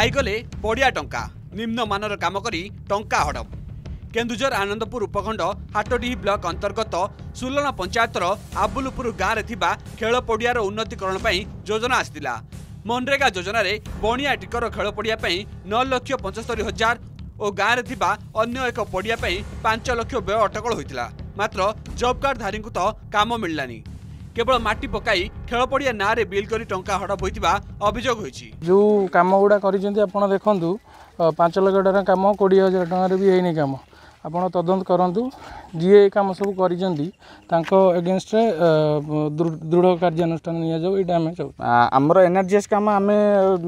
ଖାଇଗଲେ ପଡ଼ିଆ ଟଙ୍କା ନିମ୍ନମାନର କାମ କରି ଟଙ୍କା ହଡ଼ପ କେନ୍ଦୁଝର ଆନନ୍ଦପୁର ଉପଖଣ୍ଡ ହାଟଡିହି ବ୍ଲକ ଅନ୍ତର୍ଗତ ସୁଲଣ ପଞ୍ଚାୟତର ଆବୁଲପୁର ଗାଁରେ ଥିବା ଖେଳ ପଡ଼ିଆର ଉନ୍ନତିକରଣ ପାଇଁ ଯୋଜନା ଆସିଥିଲା ମନରେଗା ଯୋଜନାରେ ବଣିଆ ଟିକର ଖେଳ ପଡ଼ିଆ ପାଇଁ ନଅ ଲକ୍ଷ ପଞ୍ଚସ୍ତରୀ ହଜାର ଓ ଗାଁରେ ଥିବା ଅନ୍ୟ ଏକ ପଡ଼ିଆ ପାଇଁ ପାଞ୍ଚ ଲକ୍ଷ ବ୍ୟୟ ଅଟକଳ ହୋଇଥିଲା ମାତ୍ର ଜବ୍ କାର୍ଡ଼ଧାରୀଙ୍କୁ ତ କାମ ମିଳିଲାନି কেবল মাটি পকাই খেল পড়িয়া নাঁরে বিল করে টঙ্কা হড়প হয়েছে অভিযোগ হয়েছে যে কাম গুড়া করেছেন আপনার দেখুন পাঁচ লক্ষ টাকার কাম কোড়িয়ে হাজার টাকার বি হয়নি কাম ଆପଣ ତଦନ୍ତ କରନ୍ତୁ ଯିଏ ଏ କାମ ସବୁ କରିଛନ୍ତି ତାଙ୍କ ଏଗେନଷ୍ଟରେ ଦୃଢ଼ କାର୍ଯ୍ୟାନୁଷ୍ଠାନ ନିଆଯାଉ ଏଇଟା ଆମେ ଚାହୁଁଛୁ ଆମର ଏନ୍ଆର୍ଜିଏସ୍ କାମ ଆମେ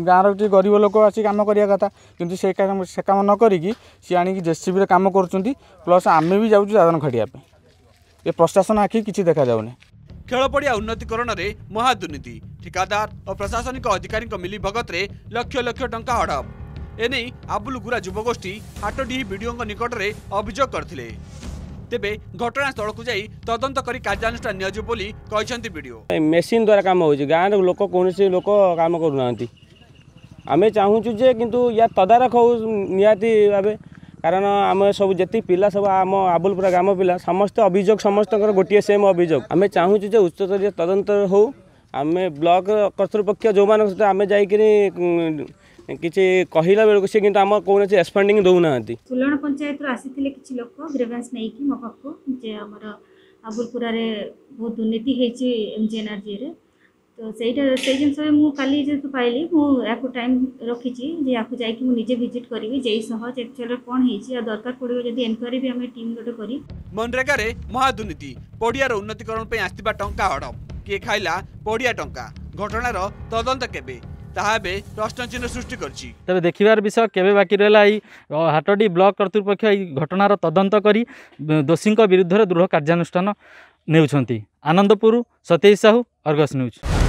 ଗାଁର ଟିକେ ଗରିବ ଲୋକ ଆସି କାମ କରିବା କଥା କିନ୍ତୁ ସେ କାମ ସେ କାମ ନ କରିକି ସିଏ ଆଣିକି ଜେସିବିରେ କାମ କରୁଛନ୍ତି ପ୍ଲସ୍ ଆମେ ବି ଯାଉଛୁ ଦାଦନ ଖଟିବା ପାଇଁ ଏ ପ୍ରଶାସନ ଆଖି କିଛି ଦେଖାଯାଉନି ଖେଳପଡ଼ିଆ ଉନ୍ନତିକରଣରେ ମହାଦୁର୍ନୀତି ଠିକାଦାର ଓ ପ୍ରଶାସନିକ ଅଧିକାରୀଙ୍କ ମିଲିଭଗତରେ ଲକ୍ଷ ଲକ୍ଷ ଟଙ୍କା ହଡ଼ପ ଏନେଇ ଆବୁଲଗୁରା ଯୁବଗୋଷ୍ଠୀ ହାଟଡିହି ବିଡ଼ିଓଙ୍କ ନିକଟରେ ଅଭିଯୋଗ କରିଥିଲେ ତେବେ ଘଟଣାସ୍ଥଳକୁ ଯାଇ ତଦନ୍ତ କରି କାର୍ଯ୍ୟାନୁଷ୍ଠାନ ନିଆଯିବ ବୋଲି କହିଛନ୍ତି ବିଡ଼ିଓ ମେସିନ୍ ଦ୍ୱାରା କାମ ହେଉଛି ଗାଁର ଲୋକ କୌଣସି ଲୋକ କାମ କରୁନାହାନ୍ତି ଆମେ ଚାହୁଁଛୁ ଯେ କିନ୍ତୁ ୟା ତଦାରଖ ହେଉ ନିହାତି ଭାବେ কারণ আমি সব যেত পিলা সব আম আবুলপুরা গ্রাম পিলা সমস্ত অভিযোগ সমস্ত গোটিয়ে সেম অভিযোগ আমি চাহুছু যে উচ্চস্তরীয় তদন্ত হোক আমি ব্লক কর্তৃপক্ষ যে আমি যাই কিছু কহিলা বেড়ে সে কিন্তু আমার কৌশি রেসপন্ডিং দেউনা ফুলণ পঞ্চায়েত আসলে কিছু লোক গ্রেভান্স নেই মো পাখু যে আমার আবুলপুরার বহু দুর্নীতি হয়েছে এমজিএনআরজি তো সেইটা সেই জিনিসরে মু কালি যেহেতু পাইলি মু একু টাইম রখিছি যে একু যাইকি মু নিজে ভিজিট করিবি যেই সহজ একচুয়ালি কোন হইছি আর দরকার পড়িব যদি এনকোয়ারি বি আমি টিম গোটে করি মনরেগারে মহাদুর্নীতি পড়িয়ার উন্নতিকরণ পাই আসিবা টঙ্কা হড়প কে খাইলা পড়িয়া টঙ্কা ঘটনার তদন্ত কেবে ତାହା ଏବେ ପ୍ରଶ୍ନଚିହ୍ନ ସୃଷ୍ଟି କରିଛି ତେବେ ଦେଖିବାର ବିଷୟ କେବେ ବାକି ରହିଲା ଏହି ହାଟଡି ବ୍ଲକ କର୍ତ୍ତୃପକ୍ଷ ଏହି ଘଟଣାର ତଦନ୍ତ କରି ଦୋଷୀଙ୍କ ବିରୁଦ୍ଧରେ ଦୃଢ଼ କାର୍ଯ୍ୟାନୁଷ୍ଠାନ ନେଉଛନ୍ତି ଆନନ୍ଦପୁର ସତେଇଶ ସାହୁ ଅର୍ଗସ ନ୍ୟୁଜ୍